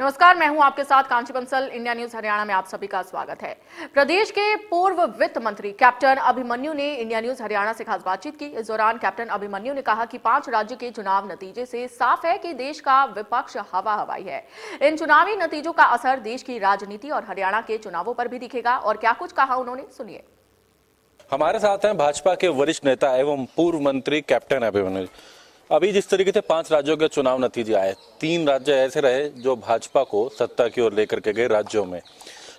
नमस्कार मैं हूं आपके साथ कांची बंसल इंडिया न्यूज हरियाणा में आप सभी का स्वागत है प्रदेश के पूर्व वित्त मंत्री कैप्टन अभिमन्यु ने इंडिया न्यूज हरियाणा से खास बातचीत की इस दौरान कैप्टन अभिमन्यु ने कहा कि पांच राज्य के चुनाव नतीजे से साफ है कि देश का विपक्ष हवा हवाई है इन चुनावी नतीजों का असर देश की राजनीति और हरियाणा के चुनावों पर भी दिखेगा और क्या कुछ कहा उन्होंने सुनिए हमारे साथ हैं भाजपा के वरिष्ठ नेता एवं पूर्व मंत्री कैप्टन अभिमन्यु अभी जिस तरीके से पांच राज्यों के चुनाव नतीजे आए तीन राज्य ऐसे रहे जो भाजपा को सत्ता की ओर लेकर के गए राज्यों में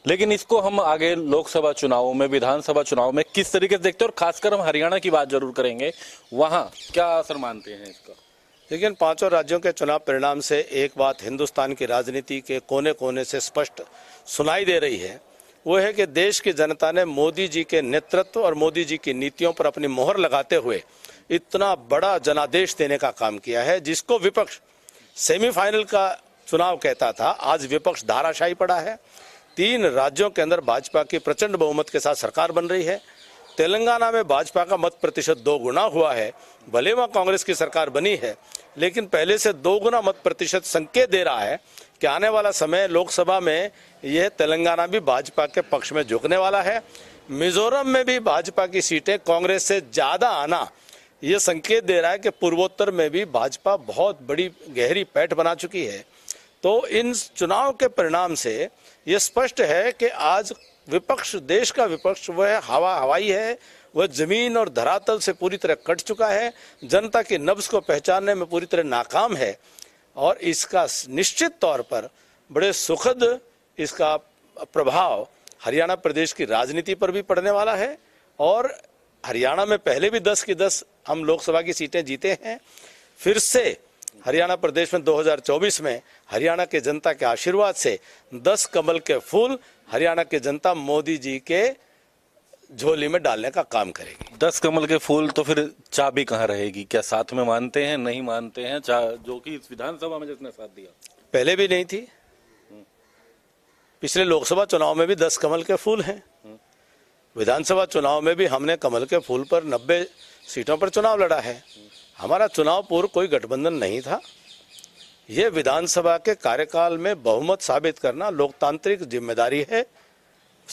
लेकिन इसको हम आगे लोकसभा चुनावों में विधानसभा चुनाव में किस तरीके से देखते हैं और खासकर हम हरियाणा की बात जरूर करेंगे वहाँ क्या असर मानते हैं इसका लेकिन पांचों राज्यों के चुनाव परिणाम से एक बात हिंदुस्तान की राजनीति के कोने कोने से स्पष्ट सुनाई दे रही है वो है कि देश की जनता ने मोदी जी के नेतृत्व और मोदी जी की नीतियों पर अपनी मोहर लगाते हुए इतना बड़ा जनादेश देने का काम किया है जिसको विपक्ष सेमीफाइनल का चुनाव कहता था आज विपक्ष धाराशाही पड़ा है तीन राज्यों के अंदर भाजपा की प्रचंड बहुमत के साथ सरकार बन रही है तेलंगाना में भाजपा का मत प्रतिशत दो गुना हुआ है भले वहाँ कांग्रेस की सरकार बनी है लेकिन पहले से दो गुना मत प्रतिशत संकेत दे रहा है कि आने वाला समय लोकसभा में यह तेलंगाना भी भाजपा के पक्ष में झुकने वाला है मिजोरम में भी भाजपा की सीटें कांग्रेस से ज़्यादा आना ये संकेत दे रहा है कि पूर्वोत्तर में भी भाजपा बहुत बड़ी गहरी पैठ बना चुकी है तो इन चुनाव के परिणाम से ये स्पष्ट है कि आज विपक्ष देश का विपक्ष वह हवा हवाई है वह जमीन और धरातल से पूरी तरह कट चुका है जनता के नब्स को पहचानने में पूरी तरह नाकाम है और इसका निश्चित तौर पर बड़े सुखद इसका प्रभाव हरियाणा प्रदेश की राजनीति पर भी पड़ने वाला है और हरियाणा में पहले भी दस की दस हम लोकसभा की सीटें जीते हैं फिर से हरियाणा प्रदेश में 2024 में हरियाणा के जनता के आशीर्वाद से 10 कमल के फूल हरियाणा के जनता मोदी जी के झोली में डालने का काम करेगी दस कमल के फूल तो फिर चाबी कहाँ रहेगी क्या साथ में मानते हैं नहीं मानते हैं जो कि इस विधानसभा में जिसने साथ दिया पहले भी नहीं थी पिछले लोकसभा चुनाव में भी दस कमल के फूल हैं विधानसभा चुनाव में भी हमने कमल के फूल पर 90 सीटों पर चुनाव लड़ा है हमारा चुनाव पूर्व कोई गठबंधन नहीं था ये विधानसभा के कार्यकाल में बहुमत साबित करना लोकतांत्रिक जिम्मेदारी है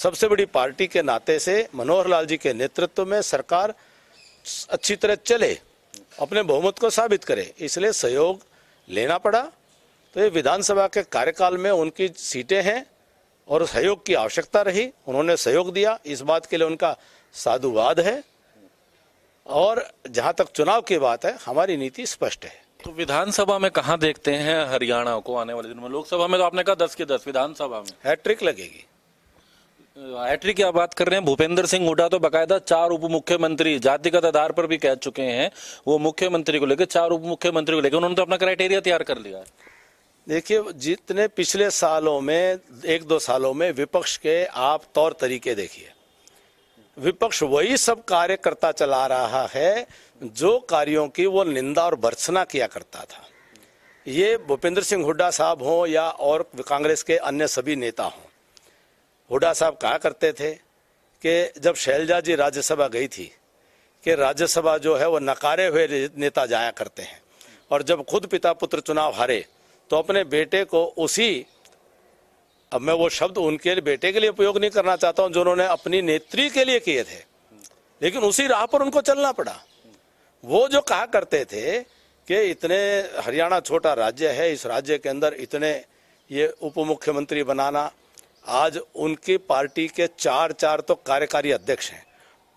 सबसे बड़ी पार्टी के नाते से मनोहर लाल जी के नेतृत्व में सरकार अच्छी तरह चले अपने बहुमत को साबित करे इसलिए सहयोग लेना पड़ा तो ये विधानसभा के कार्यकाल में उनकी सीटें हैं और सहयोग की आवश्यकता रही उन्होंने सहयोग दिया इस बात के लिए उनका साधुवाद है और जहां तक चुनाव की बात है हमारी नीति स्पष्ट है तो विधानसभा में कहा देखते हैं हरियाणा को आने वाले दिनों में लोकसभा में तो आपने कहा दस के दस विधानसभा में हैट्रिक लगेगी हैट्रिक की आप बात कर रहे हैं भूपेंद्र सिंह हुडा तो बकायदा चार उप मुख्यमंत्री जातिगत आधार पर भी कह चुके हैं वो मुख्यमंत्री को लेकर चार उप मुख्यमंत्री को लेकर उन्होंने तो अपना क्राइटेरिया तैयार कर लिया है देखिए जितने पिछले सालों में एक दो सालों में विपक्ष के आप तौर तरीके देखिए विपक्ष वही सब कार्य करता चला रहा है जो कार्यों की वो निंदा और भर्सना किया करता था ये भूपेंद्र सिंह हुड्डा साहब हों या और कांग्रेस के अन्य सभी नेता हों हुड्डा साहब कहा करते थे कि जब शैलजा जी राज्यसभा गई थी कि राज्यसभा जो है वो नकारे हुए नेता जाया करते हैं और जब खुद पिता पुत्र चुनाव हारे तो अपने बेटे को उसी अब मैं वो शब्द उनके बेटे के लिए उपयोग नहीं करना चाहता हूँ जो उन्होंने अपनी नेत्री के लिए किए थे लेकिन उसी राह पर उनको चलना पड़ा वो जो कहा करते थे कि इतने हरियाणा छोटा राज्य है इस राज्य के अंदर इतने ये उप मुख्यमंत्री बनाना आज उनकी पार्टी के चार चार तो कार्यकारी अध्यक्ष हैं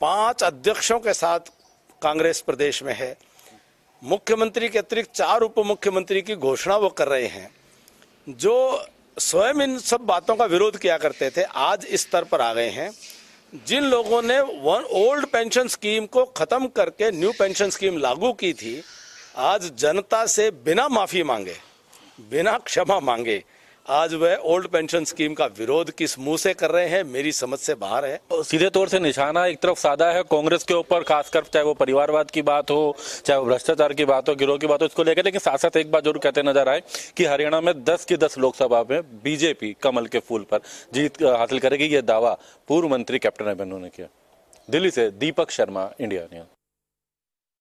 पांच अध्यक्षों के साथ कांग्रेस प्रदेश में है मुख्यमंत्री के अतिरिक्त चार उप मुख्यमंत्री की घोषणा वो कर रहे हैं जो स्वयं इन सब बातों का विरोध किया करते थे आज इस स्तर पर आ गए हैं जिन लोगों ने वन ओल्ड पेंशन स्कीम को खत्म करके न्यू पेंशन स्कीम लागू की थी आज जनता से बिना माफी मांगे बिना क्षमा मांगे आज वह ओल्ड पेंशन स्कीम का विरोध किस मुंह से कर रहे हैं मेरी समझ से बाहर है सीधे तौर से निशाना एक तरफ सादा है कांग्रेस के ऊपर खासकर चाहे वो परिवारवाद की बात हो चाहे वो भ्रष्टाचार की बात हो गिरोह की बात हो इसको लेकर लेकिन साथ साथ एक बात जरूर कहते नजर आए कि हरियाणा में दस की दस लोकसभा में बीजेपी कमल के फूल पर जीत हासिल करेगी ये दावा पूर्व मंत्री कैप्टन अभिनव ने किया दिल्ली से दीपक शर्मा इंडिया न्यूज